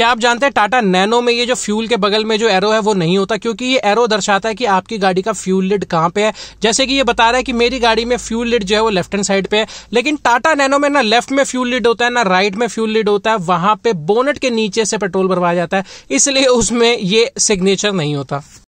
क्या आप जानते हैं टाटा नैनो में ये जो फ्यूल के बगल में जो एरो है वो नहीं होता क्योंकि ये एरो दर्शाता है कि आपकी गाड़ी का फ्यूल लिड कहाँ पे है जैसे कि ये बता रहा है कि मेरी गाड़ी में फ्यूल लिड जो है वो लेफ्ट हैंड साइड पे है लेकिन टाटा नैनो में ना लेफ्ट में फ्यूल लिड होता है ना राइट में फ्यूल लिड होता है वहां पे बोनट के नीचे से पेट्रोल भरवाया जाता है इसलिए उसमें ये सिग्नेचर नहीं होता